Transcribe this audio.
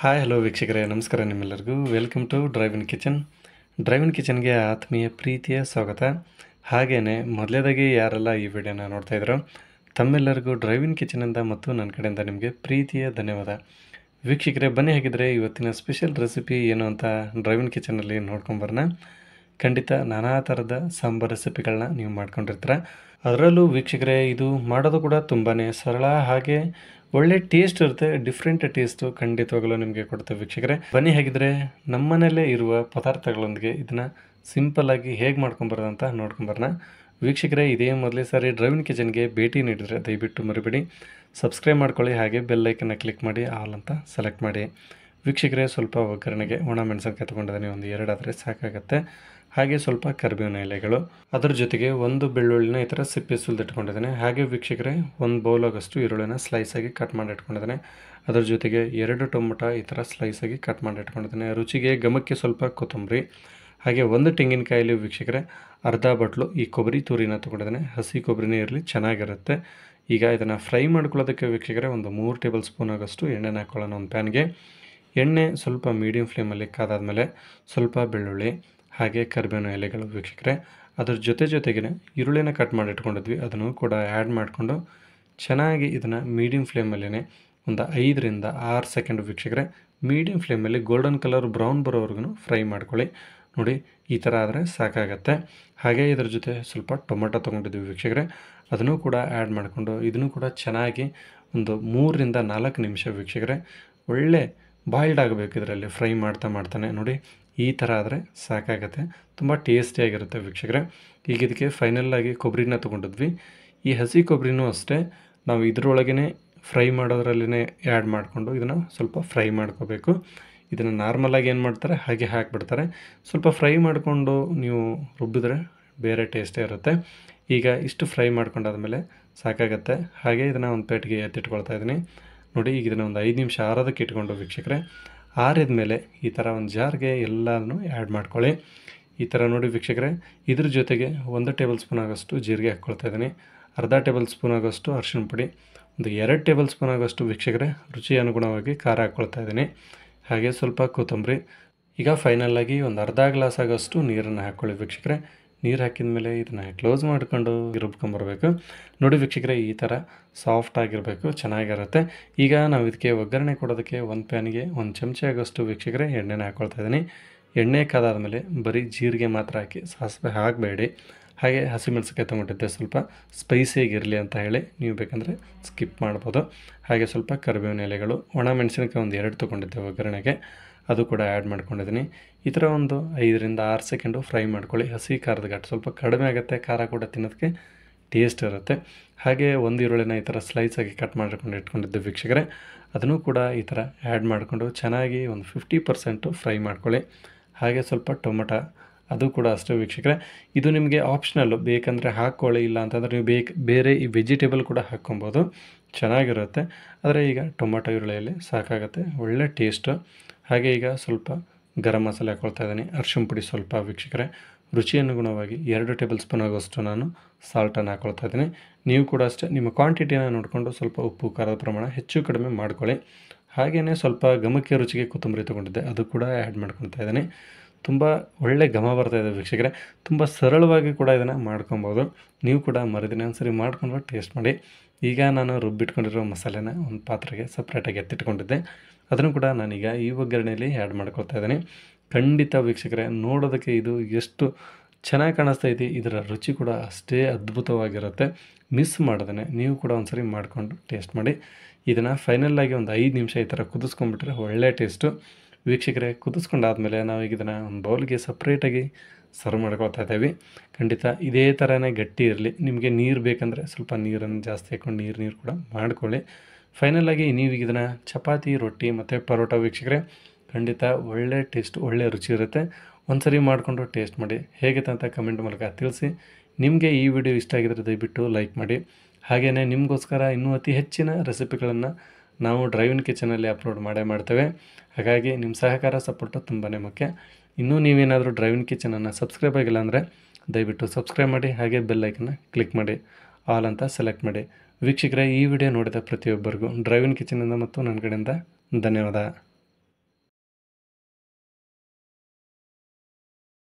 hi hello ವೀಕ್ಷಕರೇ ನಮಸ್ಕಾರ ನಿಮ್ಮೆಲ್ಲರಿಗೂ welcome to driving kitchen driving ಕಿಚನ್ಗೆ ಆತ್ಮೀಯ ಪ್ರೀತಿಯ ಸ್ವಾಗತ ಹಾಗೇ ಮೊದಲೇದಾಗಿ ಯಾರೆಲ್ಲ ಈ ವಿಡಿಯೋನ ನೋಡ್ತಾಯಿದ್ರು ತಮ್ಮೆಲ್ಲರಿಗೂ ಡ್ರೈವಿನ್ ಕಿಚನಿಂದ ಮತ್ತು ನನ್ನ ಕಡೆಯಿಂದ ನಿಮಗೆ ಪ್ರೀತಿಯ ಧನ್ಯವಾದ ವೀಕ್ಷಕರೇ ಬನ್ನಿ ಹಾಗಿದ್ರೆ ಇವತ್ತಿನ ಸ್ಪೆಷಲ್ ರೆಸಿಪಿ ಏನು ಅಂತ ಡ್ರೈವಿನ್ ಕಿಚನಲ್ಲಿ ನೋಡ್ಕೊಂಬರೋಣ ಖಂಡಿತ ನಾನಾ ಥರದ ಸಾಂಬಾರ್ ರೆಸಿಪಿಗಳನ್ನ ನೀವು ಮಾಡ್ಕೊಂಡಿರ್ತೀರ ಅದರಲ್ಲೂ ವೀಕ್ಷಕರೇ ಇದು ಮಾಡೋದು ಕೂಡ ತುಂಬಾ ಸರಳ ಹಾಗೆ ಒಳ್ಳೆ ಟೇಸ್ಟ್ ಇರುತ್ತೆ ಡಿಫ್ರೆಂಟ್ ಟೇಸ್ಟು ಖಂಡಿತವಾಗಲೂ ನಿಮಗೆ ಕೊಡುತ್ತೆ ವೀಕ್ಷಕರೇ ಬನ್ನಿ ಹೇಗಿದ್ರೆ ನಮ್ಮನೇಲೇ ಇರುವ ಪದಾರ್ಥಗಳೊಂದಿಗೆ ಇದನ್ನು ಸಿಂಪಲ್ಲಾಗಿ ಹೇಗೆ ಮಾಡ್ಕೊಂಬರೋದು ಅಂತ ನೋಡ್ಕೊಂಬರೋಣ ವೀಕ್ಷಕರೇ ಇದೇ ಮೊದಲೇ ಸಾರಿ ಡ್ರೈವಿನ್ ಕಿಚನ್ಗೆ ಭೇಟಿ ನೀಡಿದರೆ ದಯವಿಟ್ಟು ಮರಿಬೇಡಿ ಸಬ್ಸ್ಕ್ರೈಬ್ ಮಾಡ್ಕೊಳ್ಳಿ ಹಾಗೆ ಬೆಲ್ಲೈಕನ್ನ ಕ್ಲಿಕ್ ಮಾಡಿ ಆಲ್ ಅಂತ ಸೆಲೆಕ್ಟ್ ಮಾಡಿ ವೀಕ್ಷಕರೇ ಸ್ವಲ್ಪ ಒಗ್ಗರಣೆಗೆ ಒಣ ಮೆಣಸಿನ್ಕಾಯಿ ತೊಗೊಂಡಿದ್ದೀನಿ ಒಂದು ಎರಡಾದರೆ ಸಾಕಾಗುತ್ತೆ ಹಾಗೆ ಸ್ವಲ್ಪ ಕರಿಬೇವಿನ ಎಲೆಗಳು ಅದರ ಜೊತೆಗೆ ಒಂದು ಬೆಳ್ಳುಳ್ಳಿನ ಈ ಥರ ಸಿಪ್ಪೆ ಸುಲಿದಿಟ್ಕೊಂಡಿದ್ದೇನೆ ಹಾಗೆ ವೀಕ್ಷಕರೇ ಒಂದು ಬೌಲಾಗಷ್ಟು ಈರುಳ್ಳಿನ ಸ್ಲೈಸಾಗಿ ಕಟ್ ಮಾಡಿ ಇಟ್ಕೊಂಡಿದ್ದೇನೆ ಅದರ ಜೊತೆಗೆ ಎರಡು ಟೊಮೊಟೊ ಈ ಥರ ಸ್ಲೈಸಾಗಿ ಕಟ್ ಮಾಡಿ ರುಚಿಗೆ ಗಮಕ್ಕೆ ಸ್ವಲ್ಪ ಕೊತ್ತಂಬರಿ ಹಾಗೆ ಒಂದು ತೆಂಗಿನಕಾಯಲ್ಲಿ ವೀಕ್ಷಕರೇ ಅರ್ಧ ಬಟ್ಲು ಈ ಕೊಬ್ಬರಿ ತುರಿನ ತೊಗೊಂಡಿದ್ದೀನಿ ಹಸಿ ಕೊಬ್ಬರಿನೇ ಇರಲಿ ಚೆನ್ನಾಗಿರುತ್ತೆ ಈಗ ಇದನ್ನು ಫ್ರೈ ಮಾಡ್ಕೊಳ್ಳೋದಕ್ಕೆ ವೀಕ್ಷಕರೆ ಒಂದು ಮೂರು ಟೇಬಲ್ ಸ್ಪೂನ್ ಆಗೋಷ್ಟು ಎಣ್ಣೆನ ಹಾಕ್ಕೊಳ್ಳೋಣ ಒಂದು ಪ್ಯಾನ್ಗೆ ಎಣ್ಣೆ ಸ್ವಲ್ಪ ಮೀಡಿಯಂ ಫ್ಲೇಮಲ್ಲಿ ಕಾದಾದಮೇಲೆ ಸ್ವಲ್ಪ ಬೆಳ್ಳುಳ್ಳಿ ಹಾಗೆ ಕರಿಬೇವಿನ ಎಲೆಗಳು ವೀಕ್ಷಕರೆ ಅದ್ರ ಜೊತೆ ಜೊತೆಗೆ ಈರುಳ್ಳಿನ ಕಟ್ ಮಾಡಿ ಇಟ್ಕೊಂಡಿದ್ವಿ ಅದನ್ನು ಕೂಡ ಆ್ಯಡ್ ಮಾಡಿಕೊಂಡು ಚೆನ್ನಾಗಿ ಇದನ್ನು ಮೀಡಿಯಂ ಫ್ಲೇಮಲ್ಲೇ ಒಂದು ಐದರಿಂದ ಆರು ಸೆಕೆಂಡ್ ವೀಕ್ಷಕರೆ ಮೀಡಿಯಂ ಫ್ಲೇಮಲ್ಲಿ ಗೋಲ್ಡನ್ ಕಲರ್ ಬ್ರೌನ್ ಬರೋವರೆಗೂ ಫ್ರೈ ಮಾಡ್ಕೊಳ್ಳಿ ನೋಡಿ ಈ ಥರ ಆದರೆ ಸಾಕಾಗತ್ತೆ ಹಾಗೆ ಇದರ ಜೊತೆ ಸ್ವಲ್ಪ ಟೊಮೆಟೊ ತೊಗೊಂಡಿದ್ವಿ ವೀಕ್ಷಕರೆ ಅದನ್ನು ಕೂಡ ಆ್ಯಡ್ ಮಾಡಿಕೊಂಡು ಇದನ್ನು ಕೂಡ ಚೆನ್ನಾಗಿ ಒಂದು ಮೂರರಿಂದ ನಾಲ್ಕು ನಿಮಿಷ ವೀಕ್ಷಕರೆ ಒಳ್ಳೆ ಬಾಯ್ಲ್ಡ್ ಆಗಬೇಕು ಇದರಲ್ಲಿ ಫ್ರೈ ಮಾಡ್ತಾ ಮಾಡ್ತಾನೆ ನೋಡಿ ಈ ಥರ ಆದರೆ ಸಾಕಾಗತ್ತೆ ತುಂಬ ಟೇಸ್ಟಿಯಾಗಿರುತ್ತೆ ವೀಕ್ಷಕರೇ ಈಗ ಇದಕ್ಕೆ ಫೈನಲ್ಲಾಗಿ ಕೊಬ್ಬರಿನ ತೊಗೊಂಡಿದ್ವಿ ಈ ಹಸಿ ಕೊಬ್ಬರಿನೂ ಅಷ್ಟೇ ನಾವು ಇದರೊಳಗೇ ಫ್ರೈ ಮಾಡೋದ್ರಲ್ಲೇ ಆ್ಯಡ್ ಮಾಡಿಕೊಂಡು ಇದನ್ನು ಸ್ವಲ್ಪ ಫ್ರೈ ಮಾಡ್ಕೋಬೇಕು ಇದನ್ನು ನಾರ್ಮಲಾಗಿ ಏನು ಮಾಡ್ತಾರೆ ಹಾಗೆ ಹಾಕಿಬಿಡ್ತಾರೆ ಸ್ವಲ್ಪ ಫ್ರೈ ಮಾಡಿಕೊಂಡು ನೀವು ರುಬ್ಬಿದ್ರೆ ಬೇರೆ ಟೇಸ್ಟೇ ಇರುತ್ತೆ ಈಗ ಇಷ್ಟು ಫ್ರೈ ಮಾಡ್ಕೊಂಡಾದ ಮೇಲೆ ಸಾಕಾಗತ್ತೆ ಹಾಗೆ ಇದನ್ನು ಒಂದು ಪೇಟಿಗೆ ಎತ್ತಿಟ್ಕೊಳ್ತಾ ಇದ್ದೀನಿ ನೋಡಿ ಈಗ ಇದನ್ನು ಒಂದು ಐದು ನಿಮಿಷ ಆರೋದಕ್ಕೆ ಇಟ್ಕೊಂಡು ವೀಕ್ಷಕರೇ ಆರಿದ ಮೇಲೆ ಈ ಥರ ಒಂದು ಜಾರ್ಗೆ ಎಲ್ಲನೂ ಆ್ಯಡ್ ಮಾಡ್ಕೊಳ್ಳಿ ಈ ಥರ ನೋಡಿ ವೀಕ್ಷಕರೇ ಇದ್ರ ಜೊತೆಗೆ ಒಂದು ಟೇಬಲ್ ಸ್ಪೂನ್ ಆಗೋಷ್ಟು ಜೀರಿಗೆ ಹಾಕ್ಕೊಳ್ತಾ ಇದ್ದೀನಿ ಅರ್ಧ ಟೇಬಲ್ ಸ್ಪೂನ್ ಆಗೋಷ್ಟು ಅರಿಶಿಣ ಪುಡಿ ಒಂದು ಎರಡು ಟೇಬಲ್ ಸ್ಪೂನ್ ಆಗೋಷ್ಟು ವೀಕ್ಷಕರೇ ರುಚಿ ಅನುಗುಣವಾಗಿ ಖಾರ ಹಾಕ್ಕೊಳ್ತಾ ಇದ್ದೀನಿ ಹಾಗೆ ಸ್ವಲ್ಪ ಕೊತ್ತಂಬರಿ ಈಗ ಫೈನಲ್ ಆಗಿ ಒಂದು ಅರ್ಧ ಗ್ಲಾಸ್ ಆಗೋಷ್ಟು ನೀರನ್ನು ಹಾಕ್ಕೊಳ್ಳಿ ವೀಕ್ಷಕರೇ ನೀರು ಹಾಕಿದ ಮೇಲೆ ಇದನ್ನು ಕ್ಲೋಸ್ ಮಾಡ್ಕೊಂಡು ರುಬ್ಕೊಂಬರ್ಬೇಕು ನೋಡಿ ವೀಕ್ಷಕರೆ ಈ ಥರ ಸಾಫ್ಟ್ ಆಗಿರಬೇಕು ಚೆನ್ನಾಗಿರುತ್ತೆ ಈಗ ನಾವು ಇದಕ್ಕೆ ಒಗ್ಗರಣೆ ಕೊಡೋದಕ್ಕೆ ಒಂದು ಪ್ಯಾನ್ಗೆ ಒಂದು ಚಮಚ ಆಗೋಷ್ಟು ವೀಕ್ಷಕರೇ ಎಣ್ಣೆನ ಹಾಕ್ಕೊಳ್ತಾ ಇದ್ದೀನಿ ಎಣ್ಣೆ ಮೇಲೆ ಬರೀ ಜೀರಿಗೆ ಮಾತ್ರ ಹಾಕಿ ಸಾಸಿವೆ ಹಾಕಬೇಡಿ ಹಾಗೆ ಹಸಿಮೆಣಸಿಕಾಯಿ ತೊಗೊಂಡಿದ್ದೆ ಸ್ವಲ್ಪ ಸ್ಪೈಸಿಯಾಗಿರಲಿ ಅಂತ ಹೇಳಿ ನೀವು ಬೇಕಂದರೆ ಸ್ಕಿಪ್ ಮಾಡ್ಬೋದು ಹಾಗೆ ಸ್ವಲ್ಪ ಕರಿಬೇವಿನ ಎಲೆಗಳು ಒಣ ಮೆಣಸಿನಕಾಯಿ ಒಂದು ಎರಡು ತೊಗೊಂಡಿದ್ದೆ ಒಗ್ಗರಣೆಗೆ ಅದು ಕೂಡ ಆ್ಯಡ್ ಮಾಡ್ಕೊಂಡಿದ್ದೀನಿ ಈ ಥರ ಒಂದು ಐದರಿಂದ ಆರು ಸೆಕೆಂಡು ಫ್ರೈ ಮಾಡ್ಕೊಳ್ಳಿ ಹಸಿ ಖಾರದ ಘಾಟ್ ಸ್ವಲ್ಪ ಕಡಿಮೆ ಆಗುತ್ತೆ ಖಾರ ಕೂಡ ತಿನ್ನೋದಕ್ಕೆ ಟೇಸ್ಟ್ ಇರುತ್ತೆ ಹಾಗೆ ಒಂದು ಈರುಳ್ಳಿನ ಈ ಥರ ಸ್ಲೈಸಾಗಿ ಕಟ್ ಮಾಡಿಕೊಂಡು ಇಟ್ಕೊಂಡಿದ್ದೆ ವೀಕ್ಷಕರೇ ಅದನ್ನು ಕೂಡ ಈ ಥರ ಆ್ಯಡ್ ಮಾಡಿಕೊಂಡು ಚೆನ್ನಾಗಿ ಒಂದು ಫಿಫ್ಟಿ ಪರ್ಸೆಂಟು ಫ್ರೈ ಮಾಡ್ಕೊಳ್ಳಿ ಹಾಗೆ ಸ್ವಲ್ಪ ಟೊಮೊಟೊ ಅದು ಕೂಡ ಅಷ್ಟೇ ವೀಕ್ಷಕರೆ ಇದು ನಿಮಗೆ ಆಪ್ಷನಲ್ಲು ಬೇಕಂದರೆ ಹಾಕ್ಕೊಳ್ಳಿ ಇಲ್ಲ ಅಂತಂದರೆ ನೀವು ಬೇಕು ಬೇರೆ ಈ ವೆಜಿಟೇಬಲ್ ಕೂಡ ಹಾಕ್ಕೊಬೋದು ಚೆನ್ನಾಗಿರುತ್ತೆ ಆದರೆ ಈಗ ಟೊಮೊಟೊ ಈರುಳ್ಳಿಯಲ್ಲಿ ಸಾಕಾಗುತ್ತೆ ಒಳ್ಳೆ ಟೇಸ್ಟು ಹಾಗೆ ಈಗ ಸ್ವಲ್ಪ ಗರಂ ಮಸಾಲೆ ಹಾಕ್ಕೊಳ್ತಾ ಇದ್ದೀನಿ ಅರ್ಶಿಣ ಪುಡಿ ಸ್ವಲ್ಪ ವೀಕ್ಷಕರೇ ರುಚಿ ಎರಡು ಟೇಬಲ್ ಸ್ಪೂನ್ ಆಗೋಷ್ಟು ನಾನು ಸಾಲ್ಟನ್ನು ಹಾಕ್ಕೊಳ್ತಾ ಇದ್ದೀನಿ ನೀವು ಕೂಡ ಅಷ್ಟೇ ನಿಮ್ಮ ಕ್ವಾಂಟಿಟಿನ ನೋಡಿಕೊಂಡು ಸ್ವಲ್ಪ ಉಪ್ಪು ಖಾರದ ಪ್ರಮಾಣ ಹೆಚ್ಚು ಕಡಿಮೆ ಮಾಡ್ಕೊಳ್ಳಿ ಹಾಗೆಯೇ ಸ್ವಲ್ಪ ಗಮಕ್ಕೆ ರುಚಿಗೆ ಕೊತ್ತಂಬರಿ ತೊಗೊಂಡಿದ್ದೆ ಅದು ಕೂಡ ಆ್ಯಡ್ ಮಾಡ್ಕೊಳ್ತಾ ಇದ್ದೀನಿ ತುಂಬ ಒಳ್ಳೆ ಘಮ ಬರ್ತಾ ಇದೆ ವೀಕ್ಷಕರೇ ತುಂಬ ಸರಳವಾಗಿ ಕೂಡ ಇದನ್ನು ಮಾಡ್ಕೊಬೋದು ನೀವು ಕೂಡ ಮರದಿನ ಒಂದ್ಸರಿ ಮಾಡಿಕೊಂಡು ಟೇಸ್ಟ್ ಮಾಡಿ ಈಗ ನಾನು ರುಬ್ಬಿಟ್ಕೊಂಡಿರೋ ಮಸಾಲೆನ ಒಂದು ಪಾತ್ರೆಗೆ ಸಪ್ರೇಟಾಗಿ ಎತ್ತಿಟ್ಕೊಂಡಿದ್ದೆ ಅದನ್ನು ಕೂಡ ನಾನೀಗ ಈ ಒಗ್ಗರಣೆಯಲ್ಲಿ ಆ್ಯಡ್ ಮಾಡ್ಕೊಳ್ತಾ ಇದ್ದೀನಿ ಖಂಡಿತ ವೀಕ್ಷಕರೇ ನೋಡೋದಕ್ಕೆ ಇದು ಎಷ್ಟು ಚೆನ್ನಾಗಿ ಕಾಣಿಸ್ತಾ ಇದೆ ಇದರ ರುಚಿ ಕೂಡ ಅಷ್ಟೇ ಅದ್ಭುತವಾಗಿರುತ್ತೆ ಮಿಸ್ ಮಾಡ್ದೇ ನೀವು ಕೂಡ ಒಂದ್ಸರಿ ಮಾಡಿಕೊಂಡು ಟೇಸ್ಟ್ ಮಾಡಿ ಇದನ್ನು ಫೈನಲ್ಲಾಗಿ ಒಂದು ಐದು ನಿಮಿಷ ಈ ಥರ ಕುದಿಸ್ಕೊಂಡ್ಬಿಟ್ರೆ ಒಳ್ಳೆ ಟೇಸ್ಟು ವೀಕ್ಷಕರೇ ಕುದಿಸ್ಕೊಂಡಾದಮೇಲೆ ನಾವು ಈಗ ಇದನ್ನು ಒಂದು ಬೌಲ್ಗೆ ಸಪ್ರೇಟಾಗಿ ಸರ್ವ್ ಮಾಡ್ಕೊಳ್ತಾ ಇದ್ದೀವಿ ಖಂಡಿತ ಇದೇ ಥರನೇ ಗಟ್ಟಿ ಇರಲಿ ನಿಮಗೆ ನೀರು ಬೇಕಂದರೆ ಸ್ವಲ್ಪ ನೀರನ್ನು ಜಾಸ್ತಿ ಹಾಕ್ಕೊಂಡು ನೀರು ನೀರು ಕೂಡ ಮಾಡ್ಕೊಳ್ಳಿ ಫೈನಲಾಗಿ ನೀವು ಇದನ್ನು ಚಪಾತಿ ರೊಟ್ಟಿ ಮತ್ತು ಪರೋಟ ವೀಕ್ಷಕರೇ ಖಂಡಿತ ಒಳ್ಳೆ ಟೇಸ್ಟ್ ಒಳ್ಳೆ ರುಚಿ ಇರುತ್ತೆ ಒಂದ್ಸರಿ ಮಾಡಿಕೊಂಡು ಟೇಸ್ಟ್ ಮಾಡಿ ಹೇಗಿದೆ ಅಂತ ಕಮೆಂಟ್ ಮೂಲಕ ತಿಳಿಸಿ ನಿಮಗೆ ಈ ವಿಡಿಯೋ ಇಷ್ಟ ಆಗಿದ್ರೆ ದಯವಿಟ್ಟು ಲೈಕ್ ಮಾಡಿ ಹಾಗೆಯೇ ನಿಮಗೋಸ್ಕರ ಇನ್ನೂ ಅತಿ ಹೆಚ್ಚಿನ ರೆಸಿಪಿಗಳನ್ನು ನಾವು ಡ್ರೈವಿನ್ ಕಿಚನಲ್ಲಿ ಅಪ್ಲೋಡ್ ಮಾಡೇ ಮಾಡ್ತೇವೆ ಹಾಗಾಗಿ ನಿಮ್ಮ ಸಹಕಾರ ಸಪೋರ್ಟು ತುಂಬಾ ಮುಖ್ಯ ಇನ್ನೂ ನೀವೇನಾದರೂ ಡ್ರೈವಿನ್ ಕಿಚನನ್ನು ಸಬ್ಸ್ಕ್ರೈಬ್ ಆಗಿಲ್ಲ ಅಂದರೆ ದಯವಿಟ್ಟು ಸಬ್ಸ್ಕ್ರೈಬ್ ಮಾಡಿ ಹಾಗೆ ಬೆಲ್ಲೈಕನ್ನು ಕ್ಲಿಕ್ ಮಾಡಿ ಆಲ್ ಅಂತ ಸೆಲೆಕ್ಟ್ ಮಾಡಿ ವೀಕ್ಷಕರೇ ಈ ವಿಡಿಯೋ ನೋಡಿದ ಪ್ರತಿಯೊಬ್ಬರಿಗೂ ಡ್ರೈವಿನ್ ಕಿಚನಿಂದ ಮತ್ತು ನನ್ನ ಕಡೆಯಿಂದ ಧನ್ಯವಾದ